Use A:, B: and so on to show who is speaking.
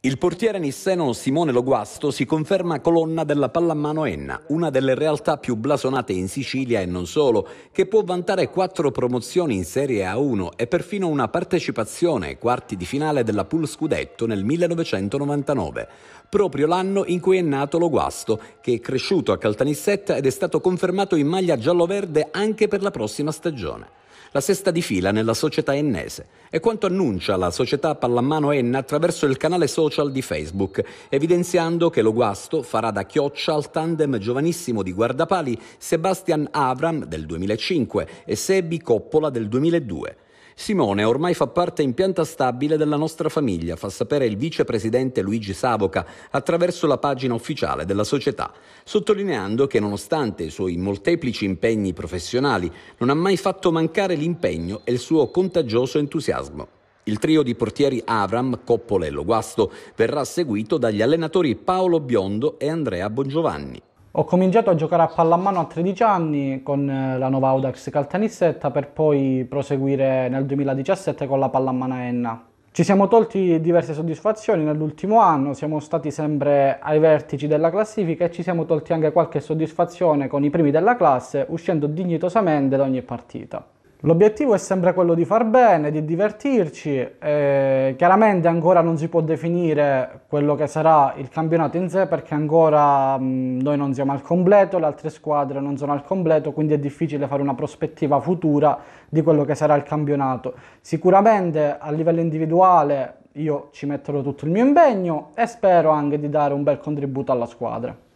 A: Il portiere nisseno Simone Loguasto si conferma colonna della Pallamano Enna, una delle realtà più blasonate in Sicilia e non solo, che può vantare quattro promozioni in Serie A1 e perfino una partecipazione ai quarti di finale della Pool Scudetto nel 1999, proprio l'anno in cui è nato Loguasto, che è cresciuto a Caltanissetta ed è stato confermato in maglia giallo-verde anche per la prossima stagione la sesta di fila nella società ennese. E quanto annuncia la società Pallamano Enna attraverso il canale social social di Facebook, evidenziando che lo guasto farà da chioccia al tandem giovanissimo di guardapali Sebastian Avram del 2005 e Sebi Coppola del 2002. Simone ormai fa parte in pianta stabile della nostra famiglia, fa sapere il vicepresidente Luigi Savoca attraverso la pagina ufficiale della società, sottolineando che nonostante i suoi molteplici impegni professionali non ha mai fatto mancare l'impegno e il suo contagioso entusiasmo. Il trio di portieri Avram, Coppolello, Guasto verrà seguito dagli allenatori Paolo Biondo e Andrea Bongiovanni.
B: Ho cominciato a giocare a pallamano a 13 anni con eh, la Nova Audax Caltanissetta per poi proseguire nel 2017 con la pallamana Enna. Ci siamo tolti diverse soddisfazioni nell'ultimo anno, siamo stati sempre ai vertici della classifica e ci siamo tolti anche qualche soddisfazione con i primi della classe, uscendo dignitosamente da ogni partita. L'obiettivo è sempre quello di far bene, di divertirci, eh, chiaramente ancora non si può definire quello che sarà il campionato in sé perché ancora mh, mm, noi non siamo al completo, le altre squadre non sono al completo, quindi è difficile fare una prospettiva futura di quello che sarà il campionato. Sicuramente a livello individuale io ci metterò tutto il mio impegno e spero anche di dare un bel contributo alla squadra.